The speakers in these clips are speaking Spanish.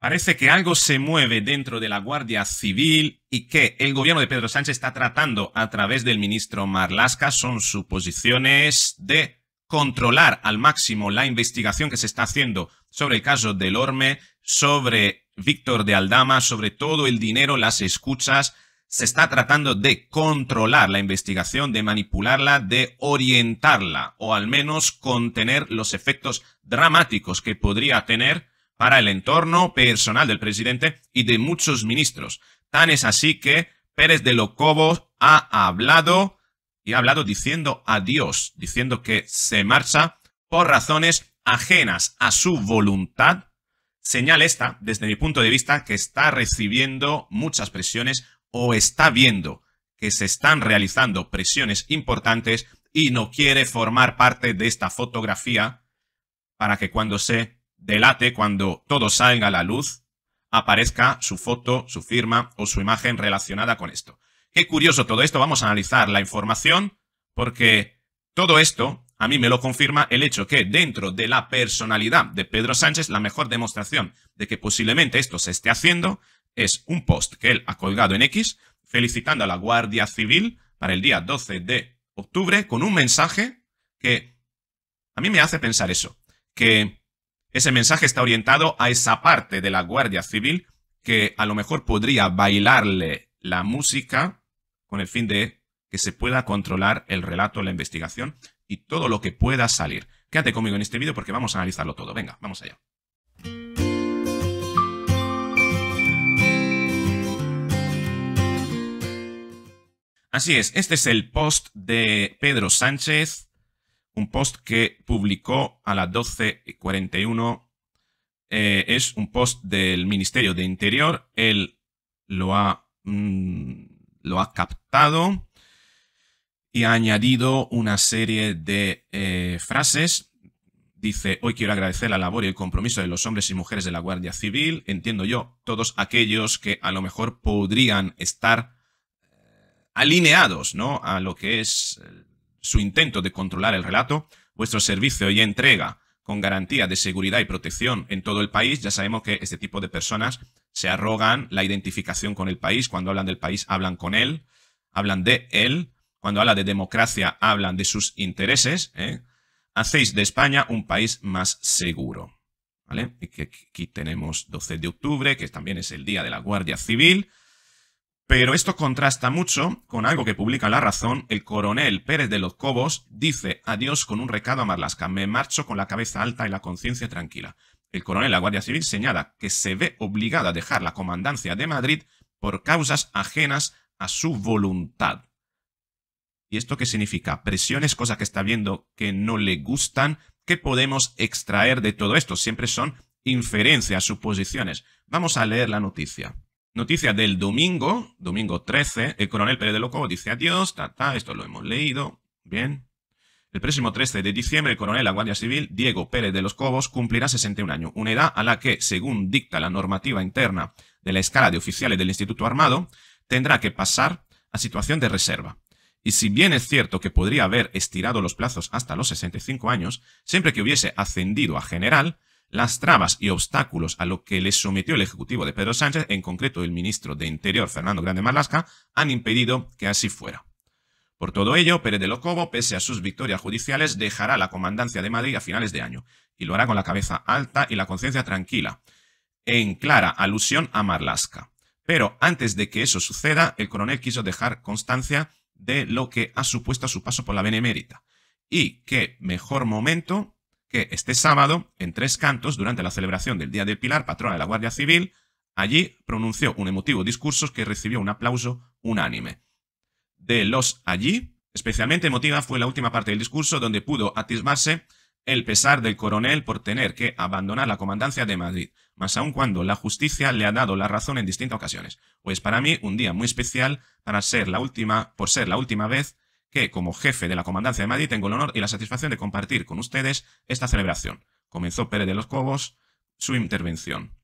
Parece que algo se mueve dentro de la Guardia Civil y que el gobierno de Pedro Sánchez está tratando a través del ministro Marlasca, son suposiciones de controlar al máximo la investigación que se está haciendo sobre el caso del Orme, sobre Víctor de Aldama, sobre todo el dinero, las escuchas. Se está tratando de controlar la investigación, de manipularla, de orientarla o al menos contener los efectos dramáticos que podría tener para el entorno personal del presidente y de muchos ministros. Tan es así que Pérez de Locobos ha hablado y ha hablado diciendo adiós, diciendo que se marcha por razones ajenas a su voluntad. Señal esta, desde mi punto de vista, que está recibiendo muchas presiones o está viendo que se están realizando presiones importantes y no quiere formar parte de esta fotografía para que cuando se delate cuando todo salga a la luz, aparezca su foto, su firma o su imagen relacionada con esto. Qué curioso todo esto, vamos a analizar la información porque todo esto a mí me lo confirma el hecho que dentro de la personalidad de Pedro Sánchez la mejor demostración de que posiblemente esto se esté haciendo es un post que él ha colgado en X felicitando a la Guardia Civil para el día 12 de octubre con un mensaje que a mí me hace pensar eso, que ese mensaje está orientado a esa parte de la Guardia Civil que a lo mejor podría bailarle la música con el fin de que se pueda controlar el relato, la investigación y todo lo que pueda salir. Quédate conmigo en este vídeo porque vamos a analizarlo todo. Venga, vamos allá. Así es, este es el post de Pedro Sánchez un post que publicó a las 12.41. Eh, es un post del Ministerio de Interior. Él lo ha, mm, lo ha captado y ha añadido una serie de eh, frases. Dice, hoy quiero agradecer la labor y el compromiso de los hombres y mujeres de la Guardia Civil. Entiendo yo, todos aquellos que a lo mejor podrían estar eh, alineados ¿no? a lo que es su intento de controlar el relato, vuestro servicio y entrega con garantía de seguridad y protección en todo el país, ya sabemos que este tipo de personas se arrogan la identificación con el país, cuando hablan del país hablan con él, hablan de él, cuando habla de democracia hablan de sus intereses, ¿eh? hacéis de España un país más seguro. ¿Vale? Y que aquí tenemos 12 de octubre, que también es el día de la Guardia Civil, pero esto contrasta mucho con algo que publica La Razón. El coronel Pérez de los Cobos dice adiós con un recado a Marlasca. Me marcho con la cabeza alta y la conciencia tranquila. El coronel de la Guardia Civil señala que se ve obligado a dejar la comandancia de Madrid por causas ajenas a su voluntad. ¿Y esto qué significa? Presiones, cosas que está viendo que no le gustan. ¿Qué podemos extraer de todo esto? Siempre son inferencias, suposiciones. Vamos a leer la noticia. Noticia del domingo, domingo 13, el coronel Pérez de los Cobos dice adiós, ta, ta, esto lo hemos leído, bien. El próximo 13 de diciembre, el coronel de la Guardia Civil, Diego Pérez de los Cobos, cumplirá 61 años, una edad a la que, según dicta la normativa interna de la escala de oficiales del Instituto Armado, tendrá que pasar a situación de reserva. Y si bien es cierto que podría haber estirado los plazos hasta los 65 años, siempre que hubiese ascendido a general, las trabas y obstáculos a lo que le sometió el Ejecutivo de Pedro Sánchez, en concreto el ministro de Interior Fernando Grande Marlasca, han impedido que así fuera. Por todo ello, Pérez de Locobo, pese a sus victorias judiciales, dejará la comandancia de Madrid a finales de año, y lo hará con la cabeza alta y la conciencia tranquila, en clara alusión a Marlasca. Pero antes de que eso suceda, el coronel quiso dejar constancia de lo que ha supuesto su paso por la Benemérita, y que mejor momento que este sábado, en tres cantos, durante la celebración del Día del Pilar, patrona de la Guardia Civil, allí pronunció un emotivo discurso que recibió un aplauso unánime. De los allí, especialmente emotiva fue la última parte del discurso donde pudo atisbarse el pesar del coronel por tener que abandonar la comandancia de Madrid, más aun cuando la justicia le ha dado la razón en distintas ocasiones. Pues para mí un día muy especial para ser la última, por ser la última vez que, como jefe de la Comandancia de Madrid, tengo el honor y la satisfacción de compartir con ustedes esta celebración. Comenzó Pérez de los Cobos su intervención.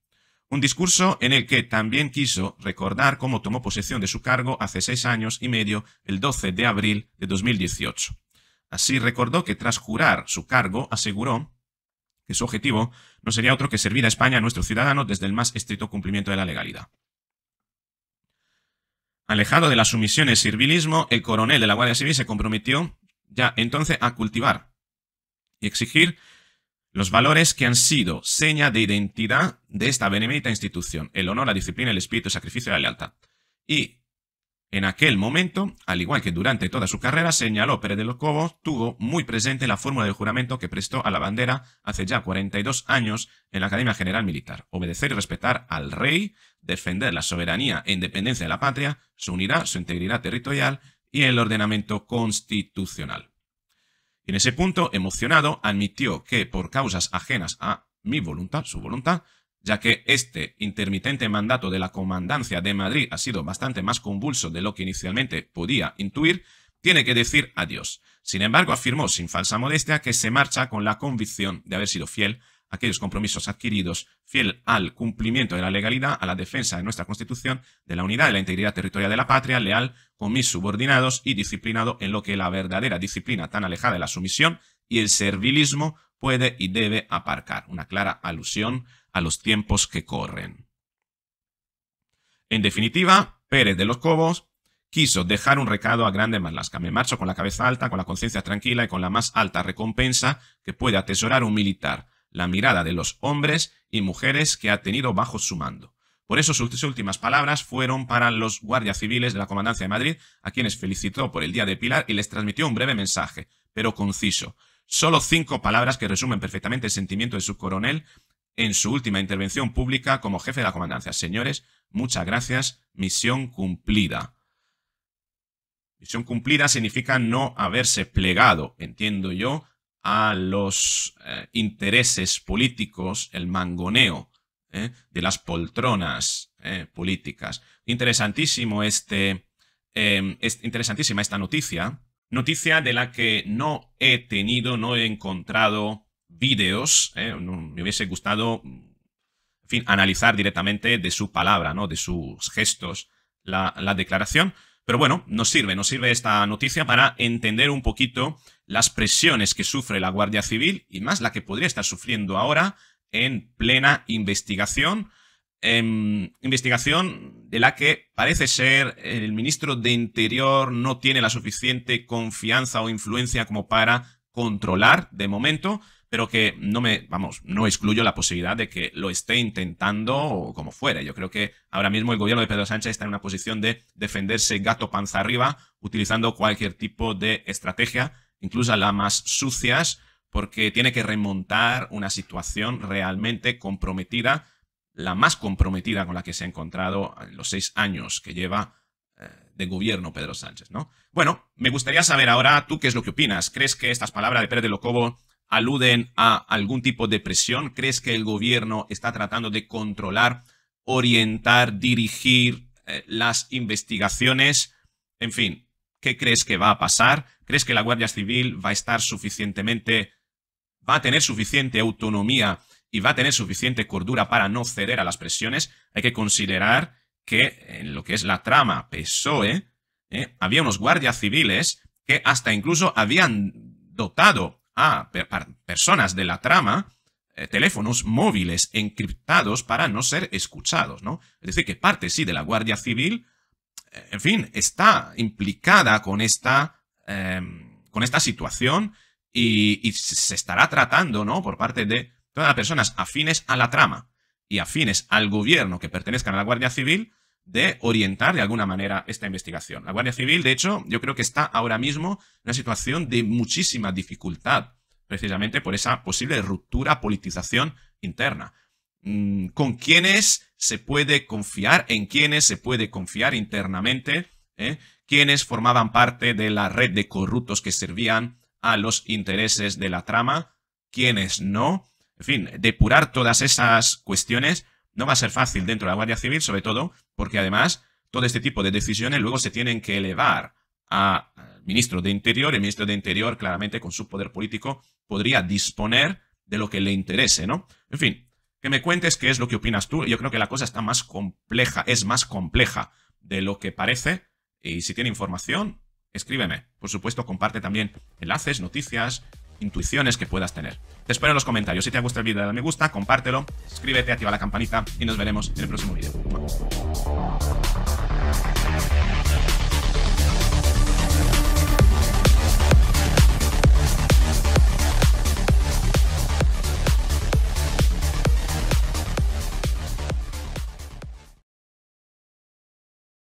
Un discurso en el que también quiso recordar cómo tomó posesión de su cargo hace seis años y medio, el 12 de abril de 2018. Así recordó que tras jurar su cargo aseguró que su objetivo no sería otro que servir a España a nuestros ciudadanos desde el más estricto cumplimiento de la legalidad. Alejado de las sumisiones y servilismo, el coronel de la Guardia Civil se comprometió ya entonces a cultivar y exigir los valores que han sido seña de identidad de esta benemérita institución, el honor, la disciplina, el espíritu, el sacrificio y la lealtad. Y en aquel momento, al igual que durante toda su carrera, señaló Pérez de los Cobos, tuvo muy presente la fórmula del juramento que prestó a la bandera hace ya 42 años en la Academia General Militar, obedecer y respetar al rey, defender la soberanía e independencia de la patria, su unidad, su integridad territorial y el ordenamiento constitucional. En ese punto, emocionado, admitió que por causas ajenas a mi voluntad, su voluntad, ya que este intermitente mandato de la comandancia de Madrid ha sido bastante más convulso de lo que inicialmente podía intuir, tiene que decir adiós. Sin embargo, afirmó sin falsa modestia que se marcha con la convicción de haber sido fiel aquellos compromisos adquiridos fiel al cumplimiento de la legalidad, a la defensa de nuestra Constitución, de la unidad y la integridad territorial de la patria, leal con mis subordinados y disciplinado en lo que la verdadera disciplina tan alejada de la sumisión y el servilismo puede y debe aparcar. Una clara alusión a los tiempos que corren. En definitiva, Pérez de los Cobos quiso dejar un recado a Grande Marlasca. Me marcho con la cabeza alta, con la conciencia tranquila y con la más alta recompensa que puede atesorar un militar la mirada de los hombres y mujeres que ha tenido bajo su mando. Por eso sus últimas palabras fueron para los guardias civiles de la Comandancia de Madrid, a quienes felicitó por el Día de Pilar y les transmitió un breve mensaje, pero conciso. Solo cinco palabras que resumen perfectamente el sentimiento de su coronel en su última intervención pública como jefe de la Comandancia. Señores, muchas gracias, misión cumplida. Misión cumplida significa no haberse plegado, entiendo yo, a los eh, intereses políticos, el mangoneo eh, de las poltronas eh, políticas. Interesantísimo este, em, interesantísima esta noticia, noticia de la que no he tenido, no he encontrado vídeos, me hubiese gustado analizar directamente de su palabra, ¿no? de sus gestos, la, la declaración. Pero bueno, nos sirve, nos sirve esta noticia para entender un poquito las presiones que sufre la Guardia Civil y más la que podría estar sufriendo ahora en plena investigación, en em, investigación de la que parece ser el ministro de Interior no tiene la suficiente confianza o influencia como para controlar de momento, pero que no me, vamos, no excluyo la posibilidad de que lo esté intentando o como fuera. Yo creo que ahora mismo el gobierno de Pedro Sánchez está en una posición de defenderse gato panza arriba, utilizando cualquier tipo de estrategia incluso a las más sucias, porque tiene que remontar una situación realmente comprometida, la más comprometida con la que se ha encontrado en los seis años que lleva eh, de gobierno Pedro Sánchez, ¿no? Bueno, me gustaría saber ahora tú qué es lo que opinas. ¿Crees que estas palabras de Pérez de Locobo aluden a algún tipo de presión? ¿Crees que el gobierno está tratando de controlar, orientar, dirigir eh, las investigaciones? En fin, ¿Qué crees que va a pasar? ¿Crees que la Guardia Civil va a estar suficientemente... va a tener suficiente autonomía y va a tener suficiente cordura para no ceder a las presiones? Hay que considerar que en lo que es la trama PSOE, ¿eh? había unos guardias civiles que hasta incluso habían dotado a personas de la trama eh, teléfonos móviles encriptados para no ser escuchados, ¿no? Es decir, que parte sí de la Guardia Civil en fin, está implicada con esta, em, con esta situación y, se estará tratando, ¿no? Por parte de todas las personas afines a la trama y afines al gobierno que pertenezcan a la Guardia Civil de orientar de alguna manera esta investigación. La Guardia Civil, de hecho, yo creo que está ahora mismo en una situación de muchísima dificultad, precisamente por esa posible ruptura, politización interna. Mm, ¿Con quiénes se puede confiar, en quienes se puede confiar internamente, ¿eh? quienes formaban parte de la red de corruptos que servían a los intereses de la trama, quienes no. En fin, depurar todas esas cuestiones no va a ser fácil dentro de la Guardia Civil, sobre todo porque además todo este tipo de decisiones luego se tienen que elevar al ministro de Interior. El ministro de Interior, claramente, con su poder político, podría disponer de lo que le interese, ¿no? En fin, que me cuentes qué es lo que opinas tú. Yo creo que la cosa está más compleja, es más compleja de lo que parece. Y si tiene información, escríbeme. Por supuesto, comparte también enlaces, noticias, intuiciones que puedas tener. Te espero en los comentarios. Si te ha gustado el vídeo, dale me gusta, compártelo, suscríbete, activa la campanita y nos veremos en el próximo vídeo.